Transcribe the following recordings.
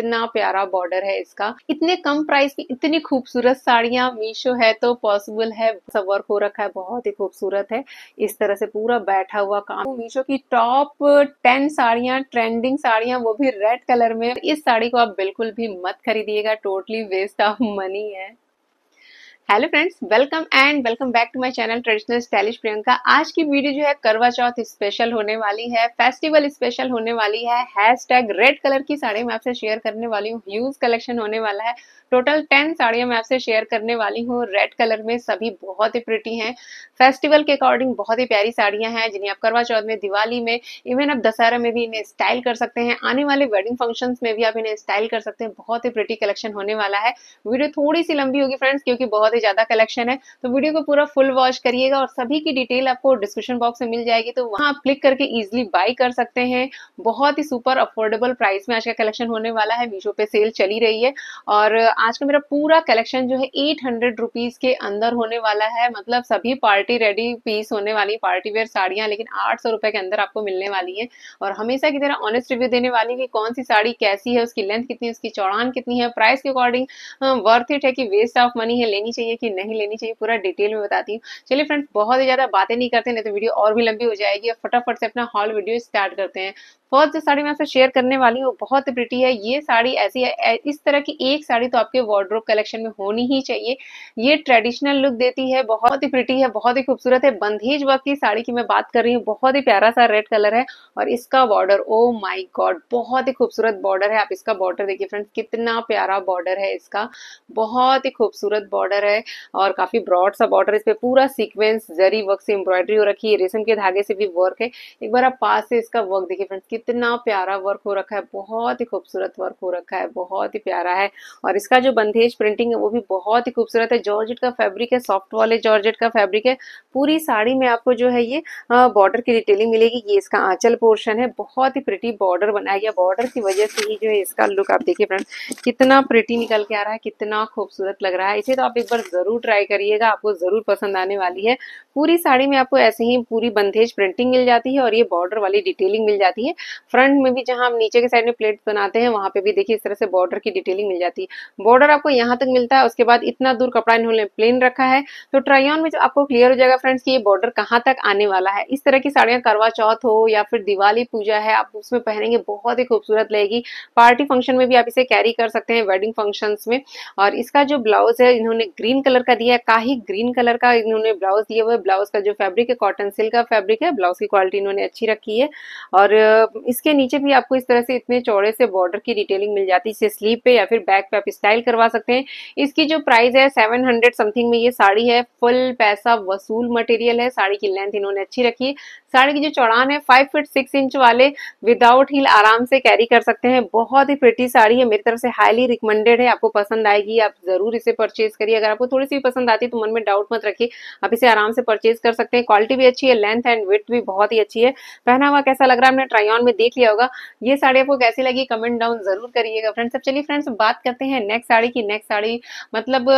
इतना प्यारा बॉर्डर है इसका इतने कम प्राइस की इतनी खूबसूरत साड़िया मीशो है तो पॉसिबल है सब वर्क हो रखा है बहुत ही खूबसूरत है इस तरह से पूरा बैठा हुआ काम मीशो की टॉप टेन साड़िया ट्रेंडिंग साड़ियाँ वो भी रेड कलर में इस साड़ी को आप बिल्कुल भी मत खरीदिएगा टोटली वेस्ट ऑफ मनी है hello friends welcome and welcome back to my channel traditional stylish Priyanka आज की वीडियो जो है करवा चौथ स्पेशल होने वाली है फेस्टिवल स्पेशल होने वाली है हैश टैग रेड कलर की साड़ी मैं आपसे शेयर करने वाली हूँ ह्यूज कलेक्शन होने वाला है टोटल टेन साड़ियाँ मैं आपसे शेयर करने वाली हूँ रेड कलर में सभी बहुत ही प्रिटी हैं फेस्टिवल के अकॉर्डिंग बहुत ही प्यारी साड़ियाँ हैं जिन्हें आप करवा चौथ में दिवाली में इवन आप दशहरा में भी इन्हें स्टाइल कर सकते हैं आने वाले वेडिंग फंक्शन में भी आप इन्हें स्टाइल कर सकते हैं बहुत ही प्रिटी कलेक्शन होने वाला है वीडियो थोड़ी सी लंबी होगी फ्रेंड्स क्योंकि बहुत ही काफी ज्यादा कलेक्शन है तो वीडियो को पूरा फुल वॉच करिएगा और सभी की डिटेल आपको डिस्क्रिप्शन बॉक्स में मिल जाएगी तो वहां आप क्लिक करके इजिली बाई कर सकते हैं बहुत ही सुपर अफोर्डेबल प्राइस में आज का कलेक्शन होने वाला है मीशो पे सेल चली रही है और आज का मेरा पूरा कलेक्शन जो है एट हंड्रेड रुपीज के अंदर होने वाला है मतलब सभी पार्टी रेडी पीस होने वाली पार्टी वेयर साड़ियां लेकिन आठ सौ रुपए के अंदर आपको मिलने वाली है और हमेशा की तरह ऑनेस्ट रिव्यू देने वाली कि कौन सी साड़ी कैसी है उसकी लेंथ कितनी है उसकी चौड़ान कितनी है प्राइस के अकॉर्डिंग वर्थ इट है कि वेस्ट ऑफ मनी है लेनी चाहिए चाहिए कि नहीं लेनी चाहिए पूरा डिटेल में बताती हूँ चलिए फ्रेंड्स बहुत ही ज़्यादा बातें नहीं करते नहीं तो वीडियो और भी लंबी हो जाएगी और फटाफट से अपना हॉल वीडियो स्टार्ट करते हैं फर्स्ट जो साड़ी मैं आपसे शेयर करने वाली हूँ बहुत प्रिटी है ये साड़ी ऐसी है इस तरह की एक साड़ी तो आपके वार्ड्रोप कलेक्शन में होनी ही चाहिए ये ट्रेडिशनल लुक देती है बहुत ही प्रिटी है बहुत ही खूबसूरत है बंधेज वर्क की साड़ी की मैं बात कर रही हूँ बहुत ही प्यारा सा रेड कलर है और इसका बॉर्डर ओ माई गॉड बहुत ही खूबसूरत बॉर्डर है आप इसका बॉर्डर देखिए फ्रेंड्स कितना प्यारा बॉर्डर है इसका बहुत ही खूबसूरत बॉर्डर है और काफी ब्रॉड सा बॉर्डर इस पर पूरा सिक्वेंस जरी वर्क से एम्ब्रॉयडरी हो रखी है रेशम के धागे से भी वर्क है एक बार आप पास से इसका वर्क देखिए फ्रेंड्स कितना प्यारा वर्क हो रखा है बहुत ही खूबसूरत वर्क हो रखा है बहुत ही प्यारा है और इसका जो बंधेज प्रिंटिंग है वो भी बहुत ही खूबसूरत है जॉर्जेट का फैब्रिक है सॉफ्ट वाले जॉर्जेट का फैब्रिक है पूरी साड़ी में आपको जो है ये बॉर्डर की डिटेलिंग मिलेगी ये इसका आंचल पोर्शन है बहुत ही प्रिटी बॉर्डर बनाया गया बॉर्डर की वजह से ही जो है इसका लुक आप देखिए फ्रेंड कितना प्रिटी निकल के आ रहा है कितना खूबसूरत लग रहा है इसे तो आप एक बार जरूर ट्राई करिएगा आपको जरूर पसंद आने वाली है पूरी साड़ी में आपको ऐसे ही पूरी बंधेज प्रिंटिंग मिल जाती है और ये बॉर्डर वाली डिटेलिंग मिल जाती है फ्रंट में भी जहाँ हम नीचे के साइड में प्लेट बनाते हैं वहाँ पे भी देखिए इस तरह से बॉर्डर की डिटेलिंग मिल जाती है बॉर्डर आपको यहाँ तक मिलता है उसके बाद इतना दूर कपड़ा इन्होंने प्लेन रखा है तो ट्राइन में जो आपको क्लियर हो जाएगा फ्रेंड्स की ये बॉर्डर कहाँ तक आने वाला है इस तरह की साड़ियाँ करवा चौथ हो या फिर दिवाली पूजा है आप उसमें पहनेंगे बहुत ही खूबसूरत लगेगी पार्टी फंक्शन में भी आप इसे कैरी कर सकते हैं वेडिंग फंक्शन में और इसका जो ब्लाउज है इन्होंने ग्रीन कलर का दिया है काही ग्रीन कलर का इन्होंने ब्लाउज दिया हुआ है ब्लाउज का जो फैब्रिक है कॉटन सिल्क का फैब्रिक है ब्लाउज की क्वालिटी इन्होंने अच्छी रखी है और इसके नीचे भी आपको इस तरह से इतने चौड़े से बॉर्डर की डिटेलिंग मिल जाती है स्लीव पे या फिर बैक पे आप स्टाइल करवा सकते हैं इसकी जो प्राइस है सेवन हंड्रेड समथिंग में ये साड़ी है फुल पैसा वसूल मटेरियल है साड़ी की लेंथ इन्होंने अच्छी रखी है साड़ी की जो चौड़ान है फाइव फिट सिक्स इंच वाले विदाउट हील आराम से कैरी कर सकते हैं बहुत ही प्रिटी साड़ी है मेरी तरफ से हाईली रिकमेंडेड है आपको पसंद आएगी आप जरूर इसे परचेज करिए अगर आपको थोड़ी सी पसंद आती है तो मन में डाउट मत रखिए आप इसे आराम से परचेज कर सकते हैं क्वालिटी भी अच्छी है लेंथ एंड विथ भी बहुत ही अच्छी है पहना हुआ कैसा लग रहा है हमने ट्राई ऑन में देख लिया होगा ये साड़ी आपको कैसी लगी कमेंट डाउन जरूर करिएगा फ्रेंड्स अब चलिए फ्रेंड्स बात करते हैं नेक्स्ट साड़ी की नेक्स्ट साड़ी मतलब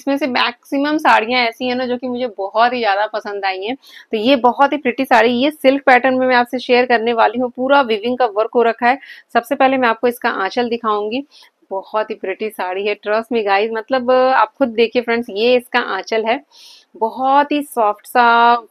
इसमें से मैक्सिमम साड़ियां ऐसी हैं ना जो कि मुझे बहुत ही ज्यादा पसंद आई हैं तो ये बहुत ही प्रिटी साड़ी ये सिल्क पैटर्न में मैं आपसे शेयर करने वाली हूँ पूरा विविंग का वर्क हो रखा है सबसे पहले मैं आपको इसका आंचल दिखाऊंगी बहुत ही प्रिटी साड़ी है ट्रस्ट में गाइस मतलब आप खुद देखिए फ्रेंड्स ये इसका आंचल है बहुत ही सॉफ्ट सा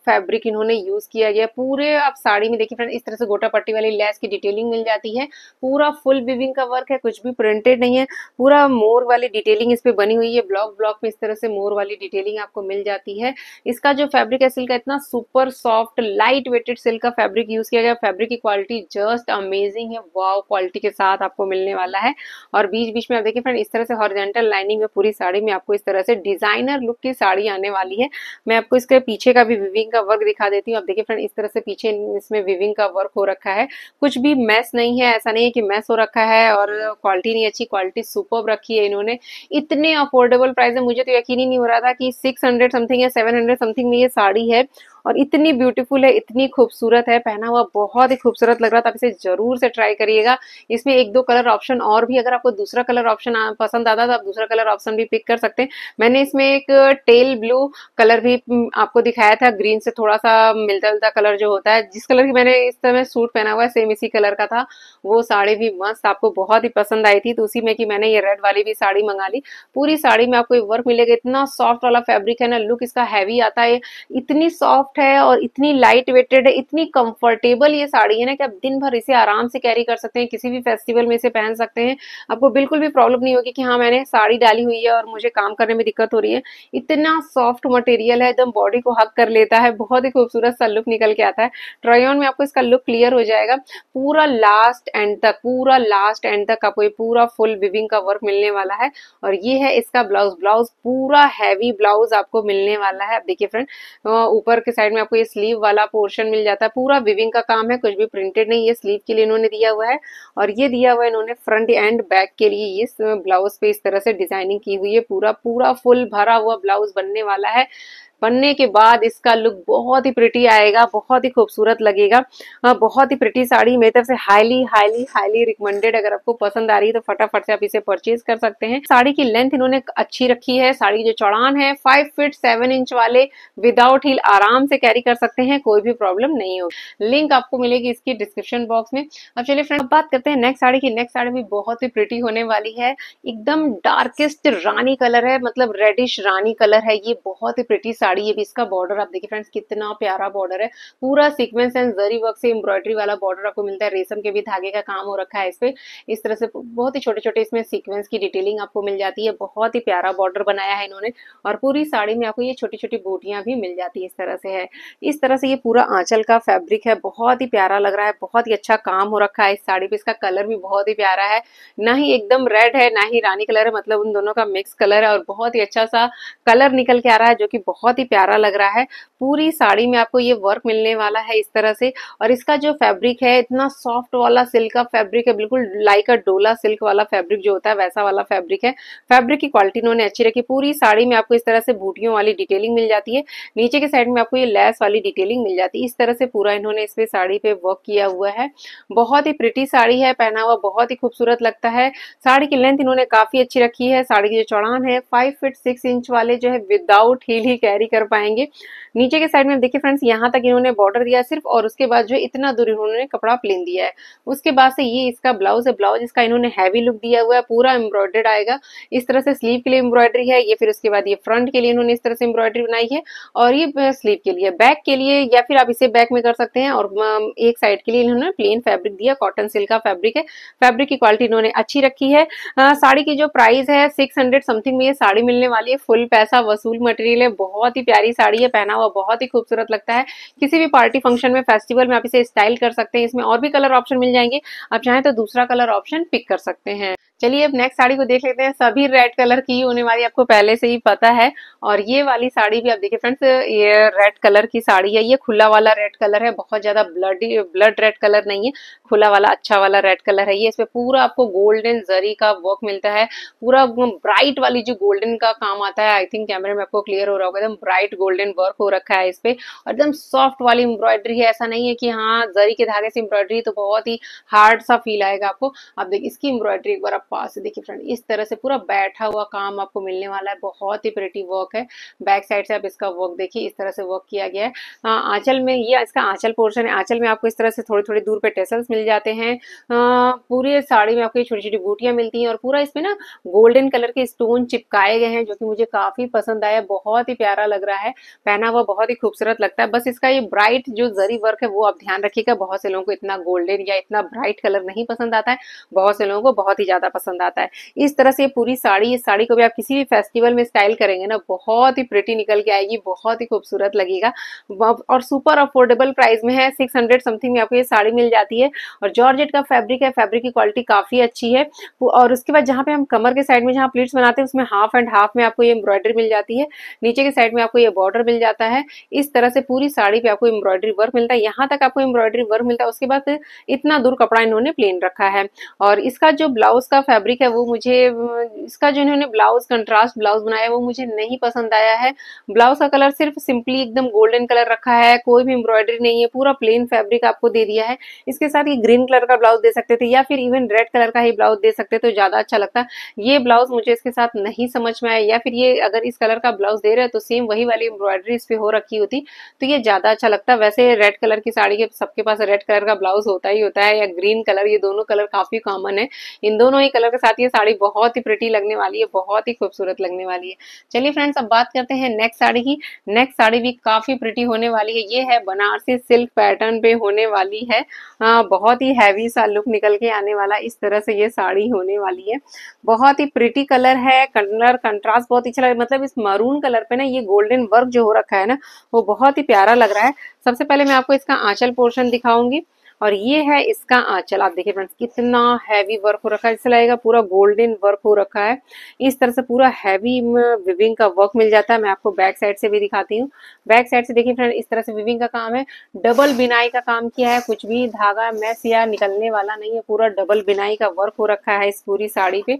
फैब्रिक इन्होंने यूज किया गया पूरे आप साड़ी में देखिए फ्रेंड इस तरह से गोटा पट्टी वाली लेस की डिटेलिंग मिल जाती है पूरा फुल विविंग का वर्क है कुछ भी प्रिंटेड नहीं है पूरा मोर वाली डिटेलिंग इस पर बनी हुई है ब्लॉक ब्लॉक में इस तरह से मोर वाली डिटेलिंग आपको मिल जाती है इसका जो फैब्रिक है सिल्क का इतना super soft light weighted silk का फैब्रिक यूज किया गया फैब्रिक की क्वालिटी जस्ट अमेजिंग है वाव क्वालिटी के साथ आपको मिलने वाला है और बीच बीच में आप देखिए फ्रेंड इस तरह से हॉरिजेंटल लाइनिंग में पूरी साड़ी में आपको इस तरह से डिजाइनर लुक की साड़ी आने वाली है मैं आपको इसके पीछे का भी विविंग का वर्क दिखा देती हूँ आप देखिए फ्रेंड इस तरह से पीछे इसमें विविंग का वर्क हो रखा है कुछ भी मैस नहीं है ऐसा नहीं है कि मैस हो रखा है और क्वालिटी नहीं अच्छी क्वालिटी सुपर रखी है इन्होंने इतने अफोर्डेबल प्राइस है मुझे तो यकीन ही नहीं हो रहा था कि सिक्स समथिंग या सेवन समथिंग में ये साड़ी है और इतनी ब्यूटीफुल है इतनी खूबसूरत है पहना हुआ बहुत ही खूबसूरत लग रहा था आप इसे जरूर से ट्राई करिएगा इसमें एक दो कलर ऑप्शन और भी अगर आपको दूसरा कलर ऑप्शन पसंद आता तो आप दूसरा कलर ऑप्शन भी पिक कर सकते हैं मैंने इसमें एक टेल ब्लू कलर भी आपको दिखाया था ग्रीन से थोड़ा सा मिलता जुलता कलर जो होता है जिस कलर की मैंने इस समय सूट पहना हुआ है सेम इसी कलर का था वो साड़ी भी मस्त आपको बहुत ही पसंद आई थी तो उसी में कि मैंने ये रेड वाली भी साड़ी मंगा ली पूरी साड़ी में आपको वर्क मिलेगा इतना सॉफ्ट वाला फैब्रिक है ना लुक इसका हैवी आता है इतनी सॉफ्ट सॉफ्ट है और इतनी लाइट वेटेड है इतनी कंफर्टेबल ये साड़ी है ना कि आप दिन भर इसे आराम से कैरी कर सकते हैं किसी भी फेस्टिवल में इसे पहन सकते हैं आपको बिल्कुल भी प्रॉब्लम नहीं होगी कि हाँ मैंने साड़ी डाली हुई है और मुझे काम करने में दिक्कत हो रही है इतना सॉफ्ट मटेरियल है एकदम बॉडी को हक कर लेता है बहुत ही खूबसूरत सा लुक निकल के आता है ट्रायन में आपको इसका लुक क्लियर हो जाएगा पूरा लास्ट एंड तक पूरा लास्ट एंड तक आपको ये पूरा फुल विविंग का वर्क मिलने वाला है और ये है इसका ब्लाउज ब्लाउज पूरा हैवी ब्लाउज आपको मिलने वाला है आप देखिए फ्रेंड ऊपर के साइड साइड में आपको ये स्लीव वाला पोर्शन मिल जाता है पूरा विविंग का काम है कुछ भी प्रिंटेड नहीं है स्लीव के लिए इन्होंने दिया हुआ है और ये दिया हुआ है इन्होंने फ्रंट एंड बैक के लिए ये ब्लाउज पे इस तरह से डिजाइनिंग की हुई है पूरा पूरा फुल भरा हुआ ब्लाउज बनने वाला है बनने के बाद इसका लुक बहुत ही प्रिटी आएगा बहुत ही खूबसूरत लगेगा बहुत ही प्रिटी साड़ी मेरी तरफ से हाईली हाईली हाईली रिकमेंडेड अगर आपको पसंद आ रही है तो फटाफट से आप इसे परचेज कर सकते हैं साड़ी की लेंथ इन्होंने अच्छी रखी है साड़ी जो चौड़ान है फाइव फिट सेवन इंच वाले विदाउट हील आराम से कैरी कर सकते हैं कोई भी प्रॉब्लम नहीं होगी लिंक आपको मिलेगी इसकी डिस्क्रिप्शन बॉक्स में अब चलिए फ्रेंड बात करते हैं नेक्स्ट साड़ी की नेक्स्ट साड़ी भी बहुत ही प्रिटी होने वाली है एकदम डार्केस्ट रानी कलर है मतलब रेडिश रानी कलर है ये बहुत ही प्रिटी साड़ी साड़ी ये भी इसका बॉर्डर आप देखिए फ्रेंड्स कितना प्यारा बॉर्डर है पूरा सीक्वेंस एंड जरी वर्क से एम्ब्रॉयडरी वाला बॉर्डर आपको मिलता है रेशम के भी धागे का काम हो रखा है इस पर इस तरह से बहुत ही छोटे छोटे इसमें सीक्वेंस की डिटेलिंग आपको मिल जाती है बहुत ही प्यारा बॉर्डर बनाया है इन्होंने और पूरी साड़ी में आपको ये छोटी छोटी बूटियां भी मिल जाती है इस तरह से है इस तरह से ये पूरा आंचल का फैब्रिक है बहुत ही प्यारा लग रहा है बहुत ही अच्छा काम हो रखा है इस साड़ी पे इसका कलर भी बहुत ही प्यारा है ना ही एकदम रेड है ना ही रानी कलर है मतलब उन दोनों का मिक्स कलर है और बहुत ही अच्छा सा कलर निकल के आ रहा है जो कि बहुत बहुत ही प्यारा लग रहा है पूरी साड़ी में आपको ये वर्क मिलने वाला है इस तरह से और इसका जो फैब्रिक है इतना सॉफ्ट वाला सिल्क का फैब्रिक है बिल्कुल लाइक अ डोला सिल्क वाला फैब्रिक जो होता है वैसा वाला फैब्रिक है फैब्रिक की क्वालिटी इन्होंने अच्छी रखी पूरी साड़ी में आपको इस तरह से बूटियों वाली डिटेलिंग मिल जाती है नीचे के साइड में आपको ये लेस वाली डिटेलिंग मिल जाती है इस तरह से पूरा इन्होंने इस पे साड़ी पे वर्क किया हुआ है बहुत ही प्रिटी साड़ी है पहना हुआ बहुत ही खूबसूरत लगता है साड़ी की लेंथ इन्होंने काफी अच्छी रखी है साड़ी की जो चौड़ान है फाइव फिट सिक्स इंच वाले जो है विदाउट हील ही कैरी कर पाएंगे नीचे के साइड में देखिए फ्रेंड्स यहाँ तक इन्होंने बॉर्डर दिया सिर्फ और उसके बाद जो इतना दूर इन्होंने कपड़ा प्लेन दिया है उसके बाद से ये इसका ब्लाउज है ब्लाउज इसका इन्होंने हैवी लुक दिया हुआ है पूरा एम्ब्रॉयडर्ड आएगा इस तरह से स्लीव के लिए एम्ब्रॉयडरी है ये फिर उसके बाद ये फ्रंट के लिए इन्होंने इस तरह से एम्ब्रॉयडरी बनाई है और ये स्लीव के लिए बैक के लिए या फिर आप इसे बैक में कर सकते हैं और एक साइड के लिए इन्होंने प्लेन फैब्रिक दिया कॉटन सिल्क का फैब्रिक है फैब्रिक की क्वालिटी इन्होंने अच्छी रखी है साड़ी की जो प्राइस है सिक्स समथिंग में ये साड़ी मिलने वाली है फुल पैसा वसूल मटेरियल है बहुत ही प्यारी साड़ी है पहना हुआ बहुत ही खूबसूरत लगता है किसी भी पार्टी फंक्शन में फेस्टिवल में आप इसे स्टाइल कर सकते हैं इसमें और भी कलर ऑप्शन मिल जाएंगे आप चाहें तो दूसरा कलर ऑप्शन पिक कर सकते हैं चलिए अब नेक्स्ट साड़ी को देख लेते हैं सभी रेड कलर की होने वाली आपको पहले से ही पता है और ये वाली साड़ी भी आप देखिए फ्रेंड्स ये रेड कलर की साड़ी है ये खुला वाला रेड कलर है बहुत ज्यादा ब्लड ब्लड रेड कलर नहीं है खुला वाला अच्छा वाला रेड कलर है ये इसमें पूरा आपको गोल्डन जरी का वर्क मिलता है पूरा ब्राइट वाली जो गोल्डन का काम आता है आई थिंक कैमरे में आपको क्लियर हो रहा होगा एकदम ब्राइट गोल्डन वर्क हो रखा है इस पे और एकदम सॉफ्ट वाली एम्ब्रॉयडरी है ऐसा नहीं है कि हाँ जरी के धागे से एम्ब्रॉयडरी तो बहुत ही हार्ड सा फील आएगा आपको आप देखिए इसकी एम्ब्रॉयडरी एक बार आप पास देखिए फ्रेंड इस तरह से पूरा बैठा हुआ काम आपको मिलने वाला है बहुत ही प्रेटी वर्क है बैक साइड से आप इसका वर्क देखिए इस तरह से वर्क किया गया है आंचल में ये इसका आंचल पोर्शन है आंचल में आपको इस तरह से थोड़ी थोड़ी दूर पे टेसल्स मिल जाते हैं पूरी साड़ी में आपको छोटी छोटी बूटियां मिलती हैं और पूरा इसमें ना गोल्डन कलर के स्टोन चिपकाए गए हैं जो कि मुझे काफी पसंद आया बहुत ही प्यारा लग रहा है पहना हुआ हुआ बहुत ही खूबसूरत लगता है बस इसका ये ब्राइट जो जरी वर्क है वो आप ध्यान रखिएगा बहुत से लोगों को इतना गोल्डन या इतना ब्राइट कलर नहीं पसंद आता है बहुत से लोगों को बहुत ही ज्यादा पसंद आता है इस तरह से पूरी साड़ी इस साड़ी को भी आप किसी भी फेस्टिवल में स्टाइल करेंगे ना बहुत ही प्रिटी निकल के आएगी बहुत ही खूबसूरत लगेगा और सुपर अफोर्डेबल प्राइस में है सिक्स हंड्रेड समथिंग में आपको ये साड़ी मिल जाती है और जॉर्जेट का फैब्रिक है फैब्रिक की क्वालिटी काफी अच्छी है और उसके बाद जहाँ पे हम कमर के साइड में जहाँ प्लीट्स बनाते हैं उसमें हाफ एंड हाफ में आपको ये एम्ब्रॉयडरी मिल जाती है नीचे के साइड में आपको ये बॉर्डर मिल जाता है है इस तरह से पूरी साड़ी पे आपको एम्ब्रॉयडरी वर्क मिलता है यहाँ तक आपको एम्ब्रॉयडरी वर्क मिलता है उसके बाद इतना दूर कपड़ा इन्होंने प्लेन रखा है और इसका जो ब्लाउज का फैब्रिक है वो मुझे इसका जो इन्होंने ब्लाउज कंट्रास्ट ब्लाउज बनाया वो मुझे नहीं पसंद आया है ब्लाउज का कलर सिर्फ सिंपली एकदम गोल्डन कलर रखा है कोई भी एम्ब्रॉयडरी नहीं है पूरा प्लेन फैब्रिक आपको दे दिया है इसके साथ ये ग्रीन कलर का ब्लाउज दे सकते थे या फिर इवन रेड कलर का ही ब्लाउज दे सकते तो ज्यादा अच्छा लगता ये ब्लाउज मुझे इसके साथ नहीं समझ में आया या फिर ये अगर इस कलर का ब्लाउज दे रहे हैं तो सेम वही वाली एम्ब्रॉयडरी इस पे हो रखी होती तो ये ज्यादा अच्छा लगता वैसे रेड कलर की साड़ी के सबके पास रेड कलर का ब्लाउज होता ही होता है या ग्रीन कलर ये दोनों कलर काफी कॉमन है इन दोनों ही कलर के साथ ये साड़ी बहुत ही प्रिटी लगने वाली है बहुत ही खूबसूरत लगने वाली है चलिए फ्रेंड्स अब बात करते हैं नेक्स्ट साड़ी की नेक्स्ट साड़ी भी काफी प्रिटी होने वाली है ये है बनारसी सिल्क पैटर्न पे होने वाली है आ, बहुत ही हैवी सा लुक निकल के आने वाला इस तरह से ये साड़ी होने वाली है बहुत ही प्रिटी कलर है कलर कंट्रास्ट बहुत ही अच्छा मतलब इस मरून कलर पे ना ये गोल्डन वर्क जो हो रखा है ना ना वो बहुत ही प्यारा लग रहा है सबसे पहले मैं आपको इसका आंचल पोर्शन दिखाऊंगी और ये है इसका आंचल आप देखिए फ्रेंड्स कितना हैवी वर्क हो रखा है इससे लगेगा पूरा गोल्डन वर्क हो रखा है इस तरह से पूरा हैवी विविंग का वर्क मिल जाता है मैं आपको बैक साइड से भी दिखाती हूँ बैक साइड से देखिए फ्रेंड इस तरह से विविंग का काम है डबल बिनाई का काम किया है कुछ भी धागा मैस या निकलने वाला नहीं है पूरा डबल बिनाई का वर्क हो रखा है इस पूरी साड़ी पे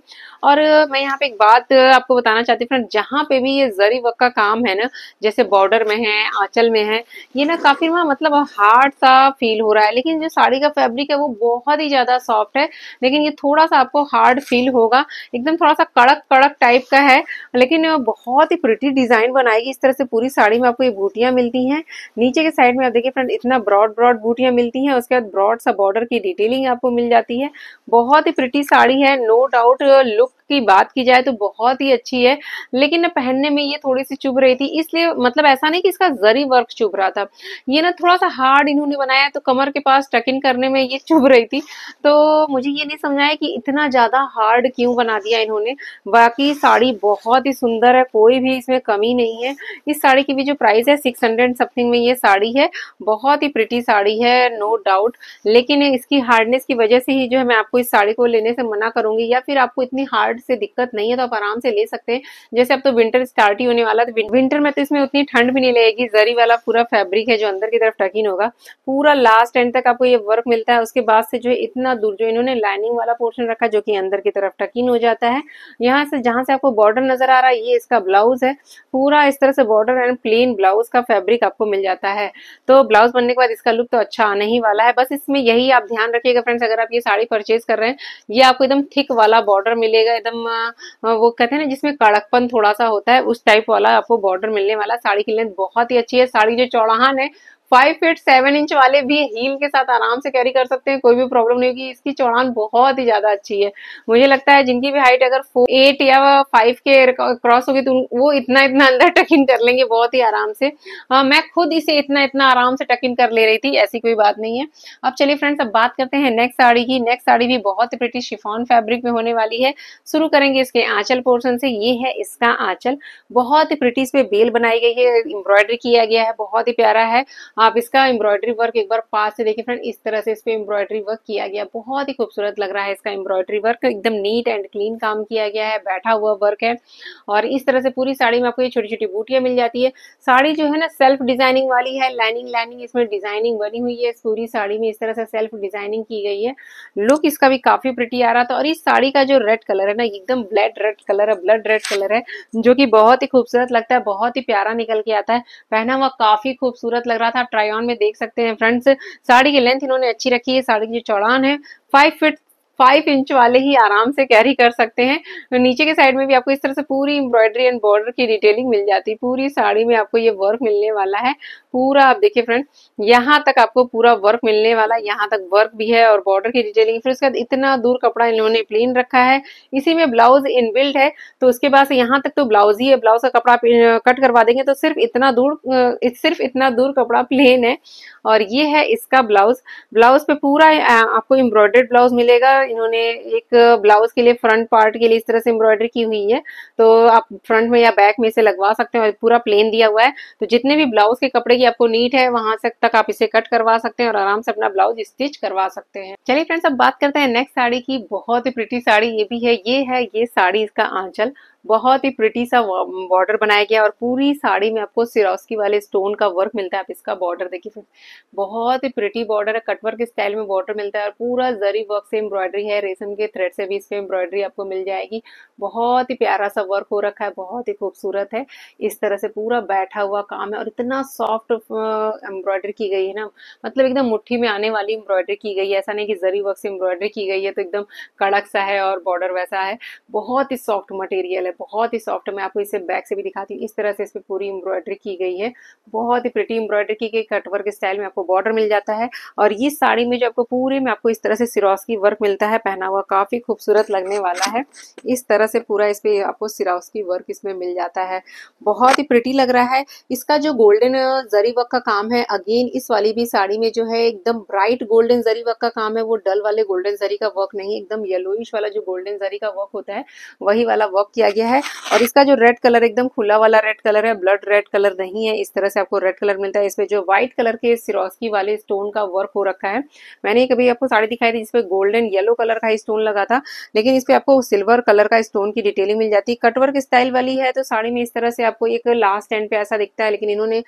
और मैं यहाँ पे एक बात आपको बताना चाहती हूँ फ्रेंड जहाँ पे भी ये जरी वर्क का काम है ना जैसे बॉर्डर में है आंचल में है ये ना काफी ना मतलब हार्ड सा फील हो रहा है लेकिन जो साड़ी का फैब्रिक है वो बहुत ही ज़्यादा सॉफ्ट है लेकिन ये थोड़ा सा आपको हार्ड फील होगा एकदम थोड़ा सा कड़क कड़क टाइप का है लेकिन बहुत ही प्रिटी डिज़ाइन बनाएगी इस तरह से पूरी साड़ी में आपको ये बूटियां मिलती हैं नीचे के साइड में आप देखिए फ्रेंड इतना ब्रॉड ब्रॉड बूटियां मिलती हैं उसके बाद ब्रॉड सा बॉर्डर की डिटेलिंग आपको मिल जाती है बहुत ही प्रिटी साड़ी है नो डाउट लुक की बात की जाए तो बहुत ही अच्छी है लेकिन ना पहनने में ये थोड़ी सी चुभ रही थी इसलिए मतलब ऐसा नहीं कि इसका जरी वर्क चुभ रहा था ये ना थोड़ा सा हार्ड इन्होंने बनाया तो कमर के पास टक इन करने में ये चुभ रही थी तो मुझे ये नहीं समझाया कि इतना ज़्यादा हार्ड क्यों बना दिया इन्होंने बाकी साड़ी बहुत ही सुंदर है कोई भी इसमें कमी नहीं है इस साड़ी की भी जो प्राइस है सिक्स हंड्रेड समथिंग में ये साड़ी है बहुत ही प्रिटी साड़ी है नो डाउट लेकिन इसकी हार्डनेस की वजह से ही जो है मैं आपको इस साड़ी को लेने से मना करूंगी या फिर आपको इतनी हार्ड कार्ड से दिक्कत नहीं है तो आप आराम से ले सकते हैं जैसे अब तो विंटर स्टार्ट ही होने वाला है विंटर तो में तो इसमें उतनी ठंड भी नहीं लगेगी जरी वाला पूरा फैब्रिक है जो अंदर की तरफ टकिन होगा पूरा लास्ट एंड तक आपको ये वर्क मिलता है उसके बाद से जो इतना दूर जो इन्होंने लाइनिंग वाला पोर्शन रखा जो की अंदर की तरफ टकिन हो जाता है यहाँ से जहां से आपको बॉर्डर नजर आ रहा है ये इसका ब्लाउज है पूरा इस तरह से बॉर्डर एंड प्लेन ब्लाउज का फैब्रिक आपको मिल जाता है तो ब्लाउज बनने के बाद इसका लुक तो अच्छा आने ही वाला है बस इसमें यही आप ध्यान रखिएगा फ्रेंड्स अगर आप ये साड़ी परचेज कर रहे हैं ये आपको एकदम थिक वाला बॉर्डर मिलेगा एकदम वो कहते हैं ना जिसमें कड़कपन थोड़ा सा होता है उस टाइप वाला आपको बॉर्डर मिलने वाला साड़ी की लेंथ बहुत ही अच्छी है साड़ी जो चौड़ाहान है फाइव फिट सेवन इंच वाले भी हील के साथ आराम से कैरी कर सकते हैं कोई भी प्रॉब्लम नहीं होगी इसकी चौड़ान बहुत ही ज्यादा अच्छी है मुझे लगता है जिनकी भी हाइट अगर फोर एट या फाइव के क्रॉस होगी तो वो इतना इतना अंदर टक इन कर लेंगे बहुत ही आराम से आ, हाँ, मैं खुद इसे इतना इतना आराम से टक इन कर ले रही थी ऐसी कोई बात नहीं है अब चलिए फ्रेंड्स अब बात करते हैं नेक्स्ट साड़ी की नेक्स्ट साड़ी भी बहुत प्रिटी शिफॉन फैब्रिक में होने वाली है शुरू करेंगे इसके आंचल पोर्सन से ये है इसका आंचल बहुत ही प्रिटी इस पे बेल बनाई गई है एम्ब्रॉयडरी किया गया है बहुत ही प्यारा है आप इसका एम्ब्रॉयडरी वर्क एक बार पास से देखिए फ्रेंड इस तरह से इस पर एम्ब्रॉयडरी वर्क किया गया बहुत ही खूबसूरत लग रहा है इसका एम्ब्रॉयडरी वर्क एकदम नीट एंड क्लीन काम किया गया है बैठा हुआ वर्क है और इस तरह से पूरी साड़ी में आपको ये छोटी छोटी बूटियाँ मिल जाती है साड़ी जो है ना सेल्फ डिजाइनिंग वाली है लाइनिंग लाइनिंग इसमें डिजाइनिंग बनी हुई है इस पूरी साड़ी में इस तरह से सेल्फ डिजाइनिंग की गई है लुक इसका भी काफी प्रिटी आ रहा था और इस साड़ी का जो रेड कलर है ना एकदम ब्लड रेड कलर है ब्लड रेड कलर है जो कि बहुत ही खूबसूरत लगता है बहुत ही प्यारा निकल के आता है पहना हुआ काफी खूबसूरत लग रहा था ट्राई ऑन में देख सकते हैं फ्रेंड्स साड़ी की लेंथ इन्होंने अच्छी रखी है साड़ी की जो चौड़ान है फाइव फिट फाइव इंच वाले ही आराम से कैरी कर सकते हैं नीचे के साइड में भी आपको इस तरह से पूरी एम्ब्रॉयडरी एंड बॉर्डर की डिटेलिंग मिल जाती है पूरी साड़ी में आपको ये वर्क मिलने वाला है पूरा आप देखिए फ्रेंड यहाँ तक आपको पूरा वर्क मिलने वाला है यहाँ तक वर्क भी है और बॉर्डर की डिटेलिंग फिर उसके बाद इतना दूर कपड़ा इन्होंने प्लेन रखा है इसी में ब्लाउज इनबिल्ड है तो उसके बाद यहाँ तक तो ब्लाउज ही है ब्लाउज का कपड़ा कट करवा देंगे तो सिर्फ इतना दूर सिर्फ इतना दूर कपड़ा प्लेन है और ये है इसका ब्लाउज ब्लाउज पे पूरा आपको एम्ब्रॉयडर्ड ब्लाउज मिलेगा इन्होंने एक ब्लाउज के लिए फ्रंट पार्ट के लिए इस तरह से एम्ब्रॉयडरी की हुई है तो आप फ्रंट में या बैक में इसे लगवा सकते हैं और पूरा प्लेन दिया हुआ है तो जितने भी ब्लाउज के कपड़े की आपको नीट है वहां से तक आप इसे कट करवा सकते हैं और आराम से अपना ब्लाउज स्टिच करवा सकते हैं चलिए फ्रेंड्स अब बात करते हैं नेक्स्ट साड़ी की बहुत ही प्रिटी साड़ी ये भी है ये है ये साड़ी इसका आंचल बहुत ही प्रिटी सा बॉर्डर बनाया गया और पूरी साड़ी में आपको सिरोस्की वाले स्टोन का वर्क मिलता है आप इसका बॉर्डर देखिए बहुत ही प्रिटी बॉर्डर है कटवर्क स्टाइल में बॉर्डर मिलता है और पूरा जरी वर्क से एम्ब्रॉयडरी है रेशम के थ्रेड से भी इसमें एम्ब्रॉयडरी आपको मिल जाएगी बहुत ही प्यारा सा वर्क हो रखा है बहुत ही खूबसूरत है इस तरह से पूरा बैठा हुआ काम है और इतना सॉफ्ट एम्ब्रॉयडरी की गई है ना मतलब एकदम मुठ्ठी में आने वाली एम्ब्रॉयडरी की गई है ऐसा नहीं कि जरी वर्क से एम्ब्रॉयडरी की गई है तो एकदम कड़क सा है और बॉर्डर वैसा है बहुत ही सॉफ्ट मटेरियल है है बहुत ही सॉफ्ट है मैं आपको इसे बैक से भी दिखाती हूँ इस तरह से इस पर पूरी एम्ब्रॉयडरी की गई है बहुत ही प्रिटी एम्ब्रॉयडरी की गई कटवर्क स्टाइल में आपको बॉर्डर मिल जाता है और ये साड़ी में जो आपको पूरे में आपको इस तरह से सिरोस की वर्क मिलता है पहना हुआ काफ़ी खूबसूरत लगने वाला है इस तरह से पूरा इस पर आपको सिरोस की वर्क इसमें मिल जाता है बहुत ही प्रिटी लग रहा है इसका जो गोल्डन जरी वर्क का काम है अगेन इस वाली भी साड़ी में जो है एकदम ब्राइट गोल्डन जरी वर्क का काम है वो डल वाले गोल्डन जरी का वर्क नहीं एकदम येलोइश वाला जो गोल्डन जरी का वर्क होता है वही वाला वर्क किया गया गया है और इसका जो रेड कलर एकदम खुला वाला रेड कलर है ब्लड रेड कलर नहीं है इस तरह से आपको रेड कलर मिलता है इसमें जो व्हाइट कलर के सिरोस्की वाले स्टोन का वर्क हो रखा है मैंने कभी आपको साड़ी दिखाई थी जिसपे गोल्डन येलो कलर का स्टोन लगा था लेकिन इस पर आपको सिल्वर कलर का स्टोन की डिटेलिंग मिल जाती है कटवर्क स्टाइल वाली है तो साड़ी में इस तरह से आपको एक लास्ट एंड पे ऐसा दिखता है लेकिन इन्होंने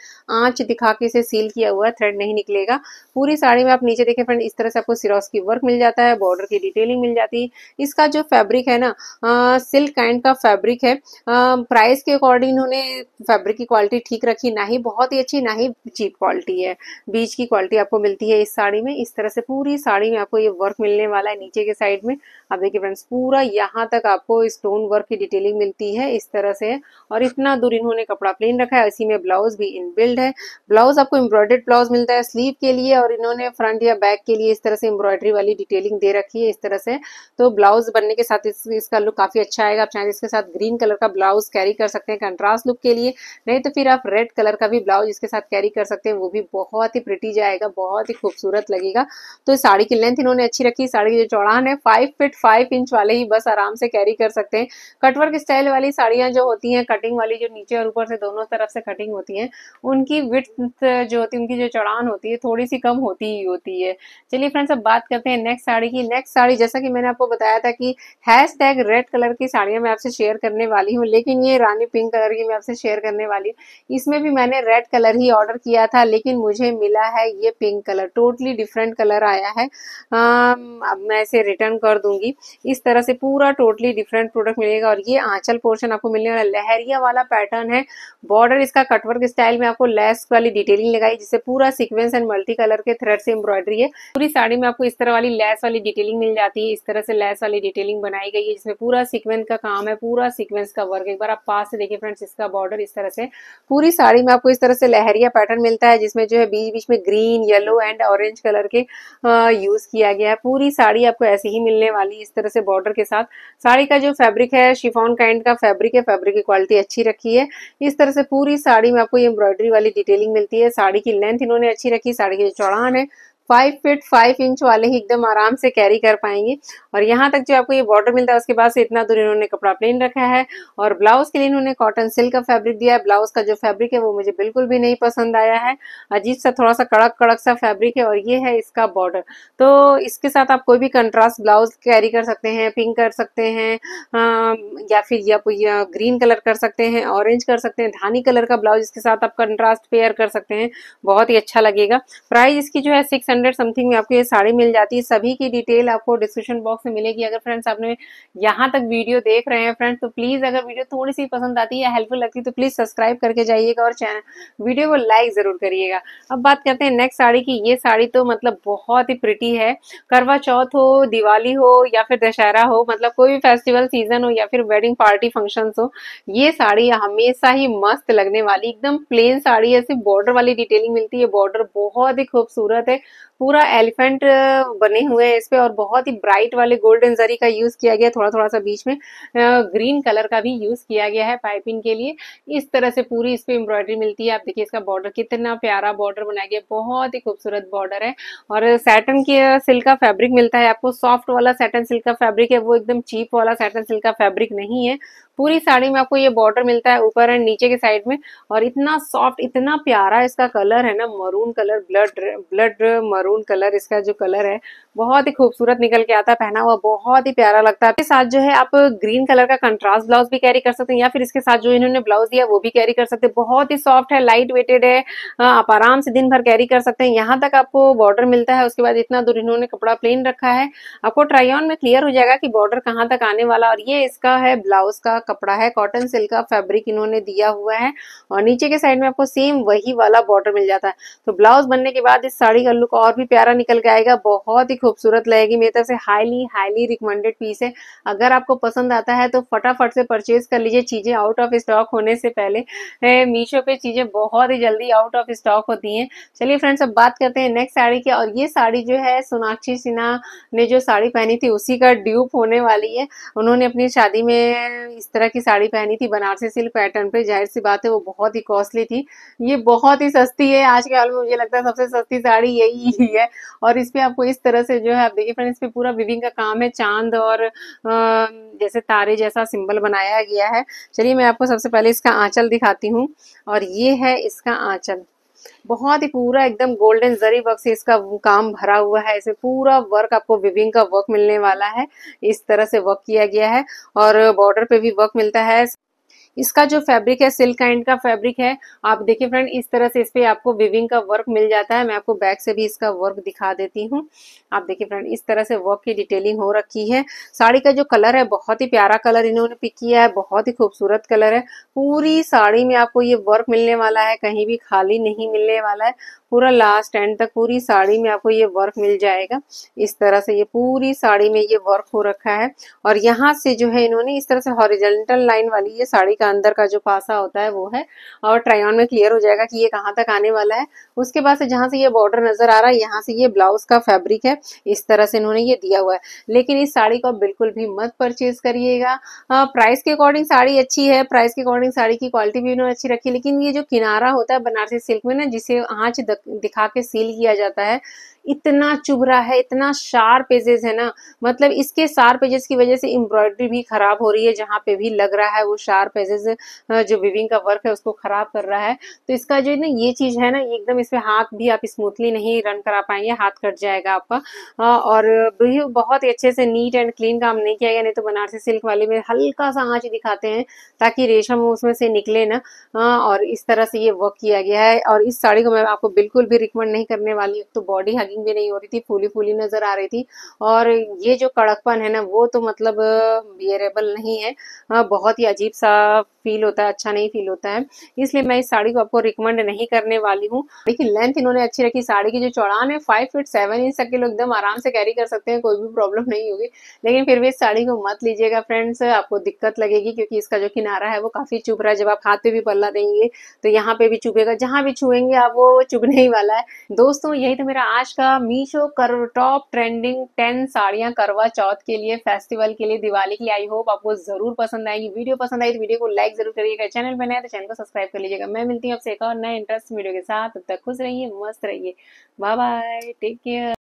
आंच दिखा के इसे सील किया हुआ है थ्रेड नहीं निकलेगा पूरी साड़ी में आप नीचे देखें फ्रेंड इस तरह से आपको सिरोस की वर्क मिल जाता है बॉर्डर की डिटेलिंग मिल जाती है इसका जो फैब्रिक है ना आ, सिल्क काइंड का फैब्रिक फैब्रिक है प्राइस के अकॉर्डिंग इन्होंने फैब्रिक की क्वालिटी ठीक रखी ना ही बहुत ही अच्छी ना ही चीप क्वालिटी है बीच की क्वालिटी आपको मिलती है इस साड़ी में इस तरह से पूरी साड़ी में आपको ये वर्क मिलने वाला है नीचे के साइड में आप देखिए फ्रेंड्स पूरा यहाँ तक आपको स्टोन वर्क की डिटेलिंग मिलती है इस तरह से और इतना दूर इन्होंने कपड़ा प्लेन रखा है इसी में ब्लाउज भी इन है ब्लाउज आपको एम्ब्रॉयडेड ब्लाउज मिलता है स्लीव के लिए और इन्होंने फ्रंट या बैक के लिए इस तरह से एम्ब्रॉयडरी वाली डिटेलिंग दे रखी है इस तरह से तो ब्लाउज बनने के साथ इसका लुक काफी अच्छा आएगा आप चाहे तो इसके साथ ग्रीन कलर का ब्लाउज कैरी कर सकते हैं कंट्रास्ट लुक के लिए नहीं तो फिर आप रेड कलर का भी ब्लाउज इसके साथ कैरी कर सकते हैं वो भी बहुत ही प्रिटी जाएगा बहुत ही खूबसूरत लगेगा तो साड़ी की लेंथ इन्होंने अच्छी रखी साड़ी की जो चौड़ान है फाइव फिट फाइव इंच वाले ही बस आराम से कैरी कर सकते हैं कटवर्क स्टाइल वाली साड़ियाँ जो होती हैं कटिंग वाली जो नीचे और ऊपर से दोनों तरफ से कटिंग होती है उनकी विथ जो होती है उनकी जो चौड़ान होती है थोड़ी सी कम होती ही होती है चलिए फ्रेंड्स अब बात करते हैं नेक्स्ट साड़ी की नेक्स्ट साड़ी जैसा कि मैंने आपको बताया था कि हैश रेड कलर की साड़ियाँ मैं आपसे शेयर करने वाली हूँ लेकिन ये रानी पिंक कलर की मैं आपसे शेयर करने वाली हूँ इसमें भी मैंने रेड कलर ही ऑर्डर किया था लेकिन मुझे मिला है ये pink colour totally different colour आया है आ, अब मैं इसे रिटर्न कर दूंगी इस तरह से पूरा टोटली डिफरेंट प्रोडक्ट मिलेगा और ये आंचल पोर्शन आपको मिलने वाला लहरिया वाला पैटर्न है बॉर्डर इसका कटवर्क स्टाइल में आपको लेस वाली डिटेलिंग लगाई जिससे पूरा सिक्वेंस एंड मल्टी कलर के थ्रेड से एम्ब्रॉयडरी है पूरी साड़ी में आपको इस तरह वाली लेस वाली डिटेलिंग मिल जाती है इस तरह से लेस वाली डिटेलिंग बनाई गई है जिसमें पूरा सिक्वेंस का काम है पूरा सीक्वेंस का वर्क एक बार आप पास से देखिए फ्रेंड्स इसका बॉर्डर इस तरह से पूरी साड़ी में आपको इस तरह से लहरिया पैटर्न मिलता है जिसमें जो है बीच बीच में green yellow and orange colour के यूज किया गया है पूरी साड़ी आपको ऐसी ही मिलने वाली इस तरह से बॉर्डर के साथ साड़ी का जो फैब्रिक है शिफॉन काइंड का फैब्रिक है फैब्रिक की क्वालिटी अच्छी रखी है इस तरह से पूरी साड़ी में आपको ये एम्ब्रॉयडरी वाली डिटेलिंग मिलती है साड़ी की लेंथ इन्होंने अच्छी रखी साड़ी की जो चौड़ान है फाइव फिट फाइव इंच वाले ही एकदम आराम से कैरी कर पाएंगे और यहाँ तक जो आपको ये बॉर्डर मिलता है उसके बाद से इतना दूर इन्होंने कपड़ा प्लेन रखा है और ब्लाउज के लिए इन्होंने कॉटन सिल्क का फैब्रिक दिया है ब्लाउज का जो फैब्रिक है वो मुझे बिल्कुल भी नहीं पसंद आया है अजीब सा थोड़ा सा कड़क कड़क सा फैब्रिक है और ये है इसका बॉर्डर तो इसके साथ आप कोई भी कंट्रास्ट ब्लाउज कैरी कर सकते हैं पिंक कर सकते हैं या फिर या, ग्रीन कलर कर सकते हैं ऑरेंज कर सकते हैं धानी कलर का ब्लाउज इसके साथ आप कंट्रास्ट पेयर कर सकते हैं बहुत ही अच्छा लगेगा प्राइस इसकी जो है सिक्स हंड्रेड समथिंग में आपको ये साड़ी मिल जाती है सभी की डिटेल आपको डिस्क्रिप्शन बॉक्स में मिलेगी अगर फ्रेंड्स आपने यहाँ तक वीडियो देख रहे हैं फ्रेंड्स तो प्लीज अगर वीडियो थोड़ी सी पसंद आती है हेल्पफुल लगती है तो प्लीज सब्सक्राइब करके जाइएगा और चैनल वीडियो को लाइक जरूर करिएगा अब बात करते हैं नेक्स्ट साड़ी की ये साड़ी तो मतलब बहुत ही प्रिटी है करवा चौथ हो दिवाली हो या फिर दशहरा हो मतलब कोई भी फेस्टिवल सीजन हो या फिर वेडिंग पार्टी फंक्शन हो ये साड़ी हमेशा ही मस्त लगने वाली एकदम प्लेन साड़ी है सिर्फ बॉर्डर वाली डिटेलिंग मिलती है बॉर्डर बहुत ही खूबसूरत है पूरा एलिफेंट बने हुए हैं इस पे और बहुत ही ब्राइट वाले गोल्डन जरी का यूज किया गया थोड़ा थोड़ा सा बीच में ग्रीन कलर का भी यूज किया गया है पाइपिंग के लिए इस तरह से पूरी इस पे एम्ब्रॉयडरी मिलती है आप देखिए इसका बॉर्डर कितना प्यारा बॉर्डर बनाया गया बहुत ही खूबसूरत बॉर्डर है और सैटन के सिल्क का फैब्रिक मिलता है आपको सॉफ्ट वाला सैटन सिल्क का फैब्रिक है वो एकदम चीप वाला सैटन सिल्क का फैब्रिक नहीं है पूरी साड़ी में आपको ये बॉर्डर मिलता है ऊपर एंड नीचे के साइड में और इतना सॉफ्ट इतना प्यारा इसका कलर है ना maroon colour blood blood maroon colour इसका जो कलर है बहुत ही खूबसूरत निकल के आता है पहना हुआ बहुत ही प्यारा लगता है इसके साथ जो है आप ग्रीन कलर का कंट्रास्ट ब्लाउज भी कैरी कर सकते हैं या फिर इसके साथ जो इन्होंने ब्लाउज दिया वो भी कैरी कर सकते हैं बहुत ही सॉफ्ट है लाइट वेटेड है आप आराम से दिन भर कैरी कर सकते हैं यहाँ तक आपको बॉर्डर मिलता है उसके बाद इतना दूर इन्होंने कपड़ा प्लेन रखा है आपको ट्राई ऑन में क्लियर हो जाएगा कि बॉर्डर कहाँ तक आने वाला और ये इसका है ब्लाउज का कपड़ा है कॉटन सिल्क का फैब्रिक इन्होंने दिया हुआ है और नीचे के साइड में आपको सेम वही वाला बॉर्डर मिल जाता है तो ब्लाउज बनने के बाद इस साड़ी का लुक और भी प्यारा निकल के आएगा बहुत ही खूबसूरत लगेगी मेरी तरफ से हाईली हाईली रिकमेंडेड पीस है अगर आपको पसंद आता है तो फटाफट से परचेज कर लीजिए चीजें आउट ऑफ स्टॉक होने से पहले मीशो पे चीजें बहुत ही जल्दी आउट ऑफ स्टॉक होती है चलिए फ्रेंड्स अब बात करते हैं नेक्स्ट साड़ी की और ये साड़ी जो है सोनाक्षी सिन्हा ने जो साड़ी पहनी थी उसी का ड्यूप होने वाली है उन्होंने अपनी शादी में इस तरह की साड़ी पहनी थी बनारसी सिल्क पैटर्न पे जाहिर सी बात है वो बहुत ही कॉस्टली थी ये बहुत ही सस्ती है आज के हाल में मुझे लगता है सबसे सस्ती साड़ी यही ही है और इस पर आपको इस तरह से जो है आप देखिए फ्रेंड्स इस पर पूरा विविंग का काम है चांद और जैसे तारे जैसा सिंबल बनाया गया है चलिए मैं आपको सबसे पहले इसका आंचल दिखाती हूँ और ये है इसका आंचल बहुत ही पूरा एकदम गोल्डन जरी वर्क से इसका काम भरा हुआ है इसमें पूरा वर्क आपको विविंग का वर्क मिलने वाला है इस तरह से वर्क किया गया है और बॉर्डर पे भी वर्क मिलता है इसका जो फैब्रिक है सिल्क काइंड का फैब्रिक है आप देखिए फ्रेंड इस तरह से इस पे आपको विविंग का वर्क मिल जाता है मैं आपको बैक से भी इसका वर्क दिखा देती हूँ आप देखिए फ्रेंड इस तरह से वर्क की डिटेलिंग हो रखी है साड़ी का जो कलर है बहुत ही प्यारा कलर इन्होंने पिक किया है बहुत ही खूबसूरत कलर है पूरी साड़ी में आपको ये वर्क मिलने वाला है कहीं भी खाली नहीं मिलने वाला है पूरा लास्ट एंड तक पूरी साड़ी में आपको ये वर्क मिल जाएगा इस तरह से ये पूरी साड़ी में ये वर्क हो रखा है और यहाँ से जो है इन्होंने इस तरह से हॉरिजेंटल लाइन वाली ये साड़ी का का अंदर का जो पासा होता है वो है और ट्रायन में क्लियर हो जाएगा कि ये कहाँ तक आने वाला है उसके बाद से जहाँ से ये बॉर्डर नजर आ रहा है यहाँ से ये ब्लाउज का फैब्रिक है इस तरह से इन्होंने ये दिया हुआ है लेकिन इस साड़ी को बिल्कुल भी मत परचेज करिएगा प्राइस हाँ, के अकॉर्डिंग साड़ी अच्छी है प्राइस के अकॉर्डिंग साड़ी की क्वालिटी भी इन्होंने अच्छी रखी लेकिन ये जो किनारा होता है बनारसी सिल्क में ना जिसे आँच दिखा के सील किया जाता है इतना चुभ रहा है इतना शार पेजेस है ना मतलब इसके शार पेजेस की वजह से एम्ब्रॉयडरी भी खराब हो रही है जहां पे भी लग रहा है वो शार पेजेस जो विविंग का वर्क है उसको खराब कर रहा है तो इसका जो ना ये चीज है ना एकदम इसमें हाथ भी आप स्मूथली नहीं रन करा पाएंगे हाथ कट जाएगा आपका और बहुत ही अच्छे से नीट एंड क्लीन काम नहीं किया गया नहीं तो बनारसी सिल्क वाले में हल्का सा आँच दिखाते हैं ताकि रेशम उसमें से निकले ना और इस तरह से ये वर्क किया गया है और इस साड़ी को मैं आपको बिल्कुल भी रिकमेंड नहीं करने वाली तो बॉडी हगी कटिंग भी नहीं हो रही थी फूली फूली नजर आ रही थी और ये जो कड़कपन है ना वो तो मतलब बियरेबल uh, नहीं है हाँ, बहुत ही अजीब सा फील होता है अच्छा नहीं फील होता है इसलिए मैं इस साड़ी को आपको रिकमेंड नहीं करने वाली हूँ देखिए लेंथ इन्होंने अच्छी रखी साड़ी की जो चौड़ान है फाइव फिट सेवन इंच तक के लोग एकदम आराम से कैरी कर सकते हैं कोई भी प्रॉब्लम नहीं होगी लेकिन फिर भी इस साड़ी को मत लीजिएगा फ्रेंड्स आपको दिक्कत लगेगी क्योंकि इसका जो किनारा है वो काफी चुभ रहा है जब आप हाथ पे भी पल्ला देंगे तो यहाँ पे भी चुभेगा जहाँ भी छुएंगे आप वो चुभने ही वाला है दोस्तों यही तो मेरा आज का मीशो कर टॉप ट्रेंडिंग टेन साड़ियाँ करवा चौथ के लिए फेस्टिवल के लिए दिवाली के लिए आई होप आपको जरूर पसंद आएगी वीडियो पसंद आई तो वीडियो को लाइक लाइक जरूर करिएगा चैनल पर तो चैनल को सब्सक्राइब कर लीजिएगा मैं मिलती हूँ आपसे एक और नए इंटरेस्ट वीडियो के साथ तब तक खुश रहिए मस्त रहिए बाय बाय टेक केयर